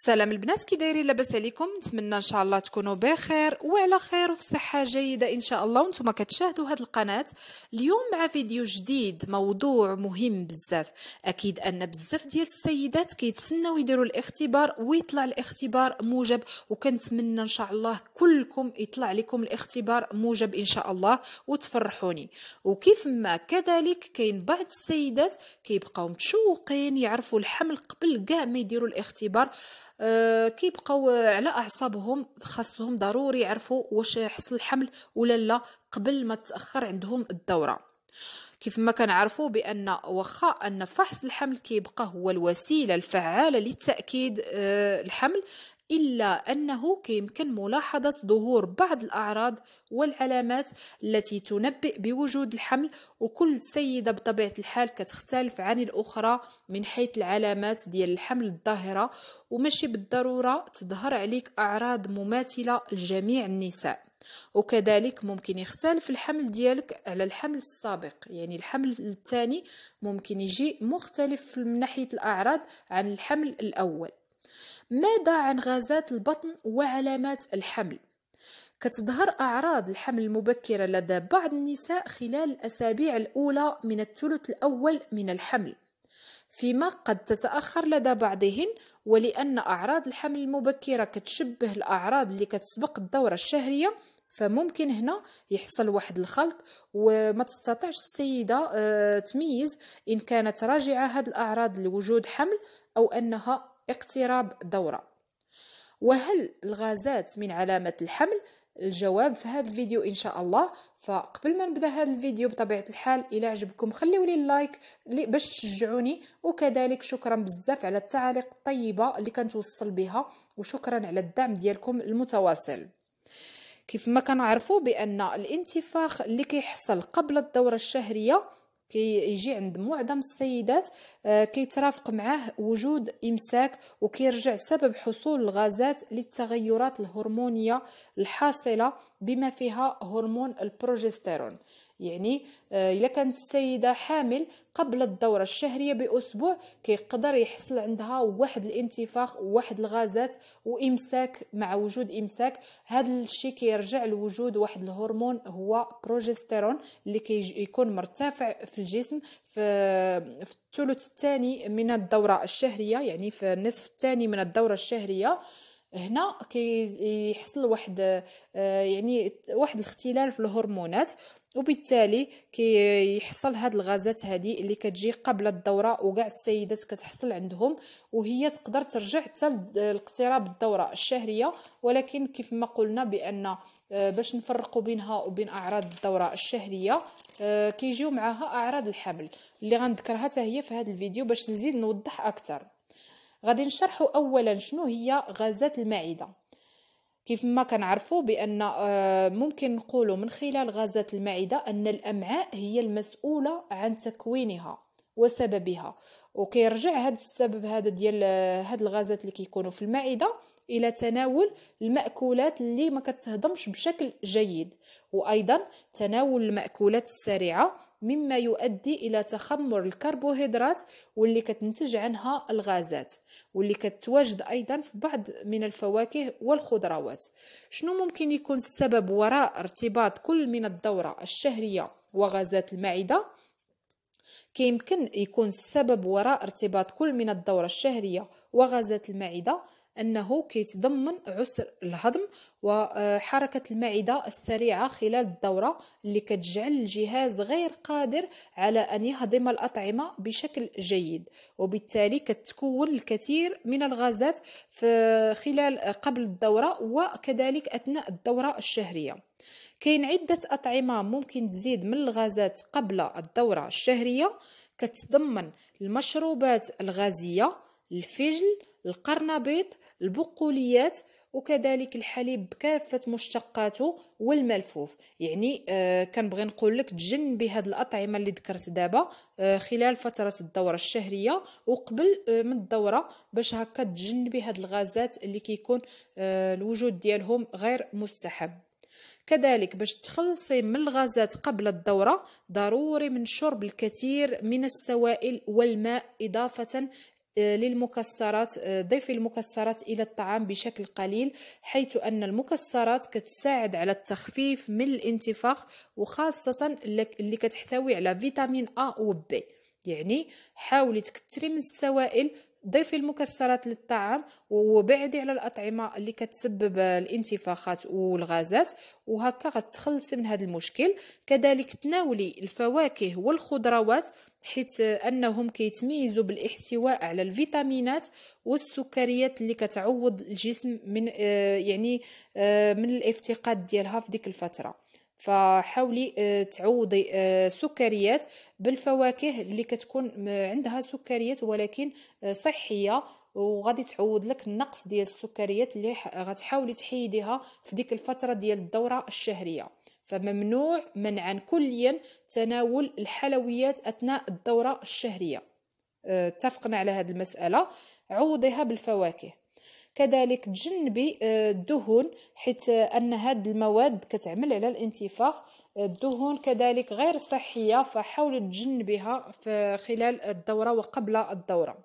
السلام البنات كي دايرين لاباس عليكم نتمنى ان شاء الله تكونوا بخير وعلى خير وفي صحه جيده ان شاء الله وانتم كتشاهدوا هذه القناه اليوم مع فيديو جديد موضوع مهم بزاف اكيد ان بزاف ديال السيدات كيتسناو يديروا الاختبار ويطلع الاختبار موجب وكنتمنى ان شاء الله كلكم يطلع لكم الاختبار موجب ان شاء الله وتفرحوني وكيف ما كذلك كاين بعض السيدات كيبقاو متشوقين يعرفوا الحمل قبل كاع ما يديروا الاختبار آه، كيبقاو على اعصابهم خاصهم ضروري يعرفوا واش حصل الحمل ولا لا قبل ما تاخر عندهم الدوره كيف ما كنعرفوا بان واخا ان فحص الحمل كيبقى هو الوسيله الفعاله لتاكيد آه، الحمل إلا أنه كيمكن ملاحظة ظهور بعض الأعراض والعلامات التي تنبئ بوجود الحمل وكل سيدة بطبيعة الحال كتختلف عن الأخرى من حيث العلامات ديال الحمل الظاهرة ومشي بالضرورة تظهر عليك أعراض مماثلة لجميع النساء وكذلك ممكن يختلف الحمل ديالك على الحمل السابق يعني الحمل الثاني ممكن يجي مختلف من ناحية الأعراض عن الحمل الأول ماذا عن غازات البطن وعلامات الحمل كتظهر أعراض الحمل المبكرة لدى بعض النساء خلال الأسابيع الأولى من الثلث الأول من الحمل فيما قد تتأخر لدى بعضهن ولأن أعراض الحمل المبكرة كتشبه الأعراض اللي كتسبق الدورة الشهرية فممكن هنا يحصل واحد الخلط وما تستطيعش السيدة آه، تميز إن كانت راجعة هاد الأعراض لوجود حمل أو أنها اقتراب دورة وهل الغازات من علامة الحمل الجواب في هذا الفيديو ان شاء الله فقبل ما نبدا هذا الفيديو بطبيعه الحال الى عجبكم خليوا لي اللايك باش تشجعوني وكذلك شكرا بزاف على التعاليق الطيبه اللي كنتوصل بها وشكرا على الدعم ديالكم المتواصل كيف ما كنعرفوا بان الانتفاخ اللي كيحصل قبل الدوره الشهريه كيجي عند معظم السيدات آه، كيترافق معاه وجود امساك وكيرجع سبب حصول الغازات للتغيرات الهرمونيه الحاصله بما فيها هرمون البروجستيرون يعني آه، الا كانت السيده حامل قبل الدوره الشهريه باسبوع كيقدر يحصل عندها واحد الانتفاخ واحد الغازات وامساك مع وجود امساك هذا الشيء كيرجع لوجود واحد الهرمون هو بروجستيرون اللي كيكون مرتفع في الجسم في في الثلث الثاني من الدوره الشهريه يعني في النصف الثاني من الدوره الشهريه هنا كيحصل واحد آه، يعني واحد الاختلال في الهرمونات وبالتالي كيحصل هاد الغازات هادي اللي كتجي قبل الدوره وكاع السيدات كتحصل عندهم وهي تقدر ترجع حتى آه، لاقتراب الدوره الشهريه ولكن كيف ما قلنا بان آه، باش نفرقوا بينها وبين اعراض الدوره الشهريه كيجيو معها اعراض الحمل اللي غنذكرها حتى هي في هذا الفيديو باش نزيد نوضح اكثر غادي نشرحوا اولا شنو هي غازات المعده كيف ما كنعرفوا بان آه، ممكن نقولوا من خلال غازات المعده ان الامعاء هي المسؤوله عن تكوينها وسببها وكيرجع هذا السبب هذا ديال آه، هاد الغازات اللي كيكونوا في المعده الى تناول الماكولات اللي ما كتهضمش بشكل جيد وايضا تناول الماكولات السريعه مما يؤدي الى تخمر الكربوهيدرات واللي كتنتج عنها الغازات واللي كتواجد ايضا في بعض من الفواكه والخضروات شنو ممكن يكون السبب وراء ارتباط كل من الدوره الشهريه وغازات المعده كيمكن يكون السبب وراء ارتباط كل من الدورة الشهرية وغازات المعدة أنه كيتضمن عسر الهضم وحركة المعدة السريعة خلال الدورة اللي كتجعل الجهاز غير قادر على أن يهضم الأطعمة بشكل جيد وبالتالي كتكون الكثير من الغازات خلال قبل الدورة وكذلك أثناء الدورة الشهرية كاين عدة أطعمة ممكن تزيد من الغازات قبل الدورة الشهرية كتضمن المشروبات الغازية الفجل القرنبيط البقوليات وكذلك الحليب بكافه مشتقاته والملفوف يعني آه كنبغي نقول لك تجنبي هاد الاطعمه اللي ذكرت دابا آه خلال فتره الدوره الشهريه وقبل آه من الدوره باش هكا تجنبي هاد الغازات اللي كيكون آه الوجود ديالهم غير مستحب كذلك باش تخلصي من الغازات قبل الدورة ضروري من شرب الكثير من السوائل والماء إضافة للمكسرات آه، ضيفي المكسرات إلى الطعام بشكل قليل حيث أن المكسرات كتساعد على التخفيف من الانتفاخ وخاصة اللي كتحتوي على فيتامين أ و بي يعني حاولي تكتري من السوائل ضيفي المكسرات للطعام وبعدي على الأطعمة اللي كتسبب الانتفاخات والغازات وهكا غتخلصي من هذا المشكل كذلك تناولي الفواكه والخضروات حيث انهم كيتميزوا بالاحتواء على الفيتامينات والسكريات اللي كتعوض الجسم من آه، يعني آه، من الافتقاد ديالها في ديك الفتره فحاولي آه، تعوضي آه، السكريات بالفواكه اللي كتكون آه، عندها سكريات ولكن صحيه وغادي تعوض لك النقص ديال السكريات اللي غتحاولي تحيديها في ديك الفتره ديال الدوره الشهريه فممنوع منعا كليا تناول الحلويات اثناء الدوره الشهريه اتفقنا على هذه المساله عوضيها بالفواكه كذلك تجنبي آه، الدهون حيث آه، ان هذه المواد كتعمل على الانتفاخ آه، الدهون كذلك غير صحيه فحاولي تجنبيها في خلال الدوره وقبل الدوره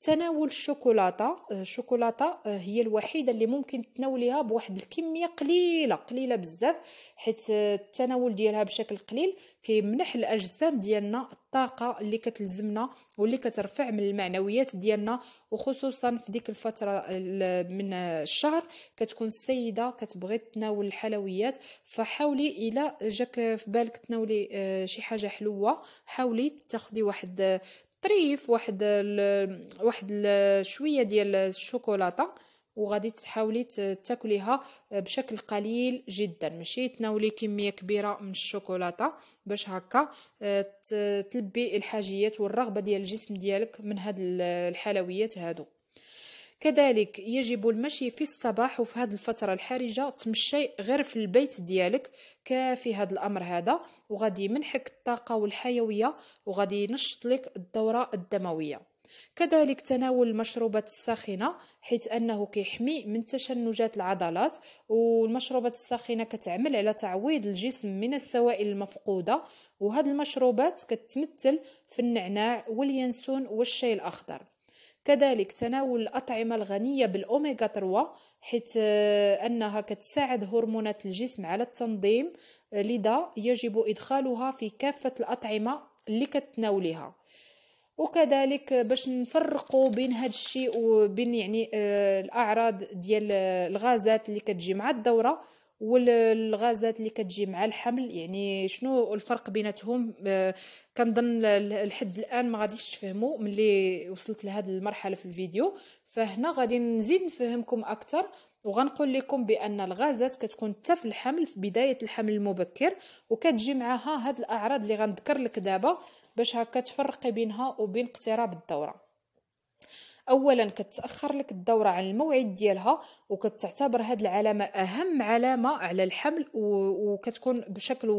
تناول الشوكولاته آه، الشوكولاته آه، هي الوحيده اللي ممكن تناوليها بواحد الكميه قليله قليله بزاف حيت آه، التناول ديالها بشكل قليل كيمنح الاجسام ديالنا الطاقه اللي كتلزمنا واللي كترفع من المعنويات ديالنا وخصوصا في ديك الفتره من الشهر كتكون السيده كتبغي تناول الحلويات فحاولي الى جاك في بالك تناولي شي حاجه حلوه حاولي تاخدي واحد طريف واحد ال واحد ال شويه ديال الشوكولاته وغادي تحاولي تاكليها بشكل قليل جدا ماشي تناولي كميه كبيره من الشوكولاته باش هكا آه، تلبي الحاجيات والرغبه ديال الجسم ديالك من هاد الحلويات هادو كذلك يجب المشي في الصباح وفي هذه الفتره الحرجه تمشي غير في البيت ديالك كافي هذا الامر هذا وغادي يمنحك الطاقه والحيويه وغادي ينشط لك الدوره الدمويه كذلك تناول المشروبات الساخنه حيث انه كيحمي من تشنجات العضلات والمشروبات الساخنه كتعمل على تعويض الجسم من السوائل المفقوده وهذه المشروبات كتمثل في النعناع واليانسون والشاي الاخضر كذلك تناول الأطعمة الغنية بالأوميغا 3 حيث آه، أنها كتساعد هرمونات الجسم على التنظيم آه، لذا يجب إدخالها في كافة الأطعمة اللي كتناولها وكذلك باش نفرقوا بين هذا الشيء وبين يعني آه، الاعراض ديال الغازات اللي كتجي مع الدوره والغازات اللي كتجي مع الحمل يعني شنو الفرق بيناتهم آه، كنظن لحد الان ما غاديش تفهموا ملي وصلت لهاد المرحله في الفيديو فهنا غادي نزيد نفهمكم اكثر وغنقول لكم بان الغازات كتكون حتى في الحمل في بدايه الحمل المبكر وكتجي معها هاد الاعراض اللي غنذكر لك دابا باش هكا تفرقي بينها وبين اقتراب الدوره اولا كتاخر لك الدوره عن الموعد ديالها وكتعتبر هذه العلامه اهم علامه على الحمل وكتكون بشكل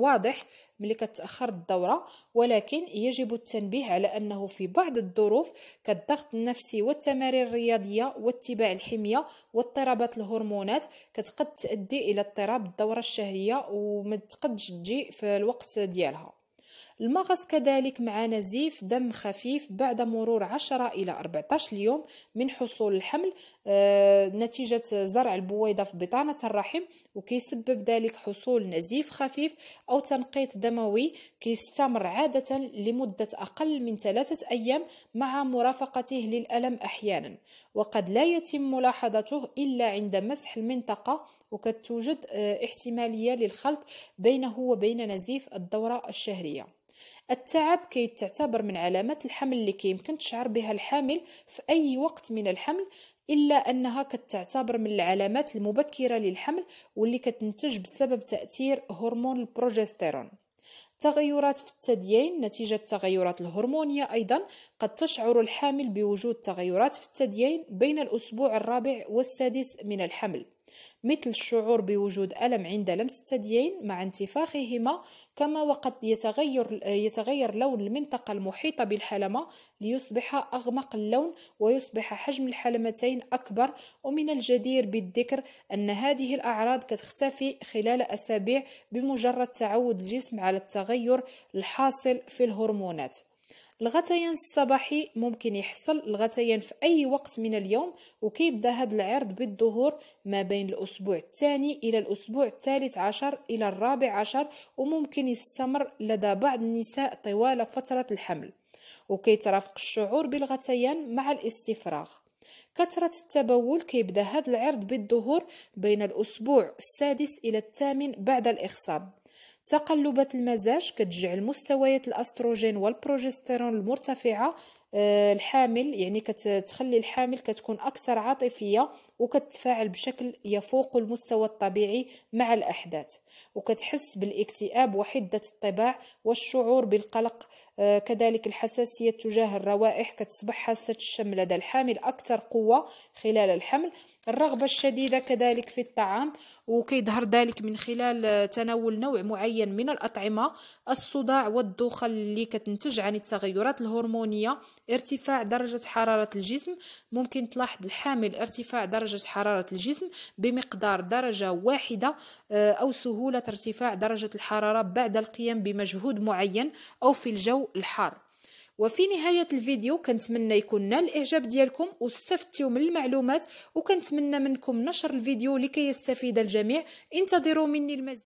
واضح ملي كتاخر الدوره ولكن يجب التنبيه على انه في بعض الظروف كالضغط النفسي والتمارين الرياضيه واتباع الحميه واضطرابات الهرمونات كتقد تؤدي الى اضطراب الدوره الشهريه وما تقدش تجي في الوقت ديالها المغص كذلك مع نزيف دم خفيف بعد مرور 10 إلى 14 يوم من حصول الحمل آه، نتيجة زرع البويضة في بطانة الرحم وكيسبب ذلك حصول نزيف خفيف أو تنقيط دموي كيستمر عادة لمدة أقل من ثلاثة أيام مع مرافقته للألم أحيانا وقد لا يتم ملاحظته إلا عند مسح المنطقة وقد توجد آه، احتمالية للخلط بينه وبين نزيف الدورة الشهرية التعب تعتبر من علامات الحمل اللي كيمكن تشعر بها الحامل في أي وقت من الحمل إلا أنها كتعتبر من العلامات المبكرة للحمل واللي كتنتج بسبب تأثير هرمون البروجستيرون تغيرات في الثديين نتيجة التغيرات الهرمونية أيضا قد تشعر الحامل بوجود تغيرات في الثديين بين الأسبوع الرابع والسادس من الحمل مثل الشعور بوجود ألم عند لمس الثديين مع انتفاخهما كما وقد يتغير, يتغير لون المنطقة المحيطة بالحلمة ليصبح أغمق اللون ويصبح حجم الحلمتين أكبر ومن الجدير بالذكر أن هذه الأعراض كتختفي خلال أسابيع بمجرد تعود الجسم على التغير الحاصل في الهرمونات الغثيان الصباحي ممكن يحصل الغثيان في اي وقت من اليوم وكيبدا هذا العرض بالظهور ما بين الاسبوع الثاني الى الاسبوع الثالث عشر الى الرابع عشر وممكن يستمر لدى بعض النساء طوال فتره الحمل وكيترافق الشعور بالغثيان مع الاستفراغ كثرة التبول كيبدا هذا العرض بالظهور بين الأسبوع السادس إلى الثامن بعد الإخصاب تقلبات المزاج كتجعل مستويات الاستروجين والبروجستيرون المرتفعه آه، الحامل يعني كتخلي الحامل كتكون اكثر عاطفيه وكتتفاعل بشكل يفوق المستوى الطبيعي مع الاحداث وكتحس بالاكتئاب وحده الطباع والشعور بالقلق آه، كذلك الحساسيه تجاه الروائح كتصبح حاسه الشم لدى الحامل اكثر قوه خلال الحمل الرغبة الشديدة كذلك في الطعام وكيظهر ذلك من خلال تناول نوع معين من الأطعمة الصداع والدوخة اللي كتنتج عن التغيرات الهرمونية ارتفاع درجة حرارة الجسم ممكن تلاحظ الحامل ارتفاع درجة حرارة الجسم بمقدار درجة واحدة آه، أو سهولة ارتفاع درجة الحرارة بعد القيام بمجهود معين أو في الجو الحار وفي نهايه الفيديو كنتمنى يكون نال الاعجاب ديالكم واستفدتوا من المعلومات وكنتمنى منكم نشر الفيديو لكي يستفيد الجميع انتظروا مني المزيد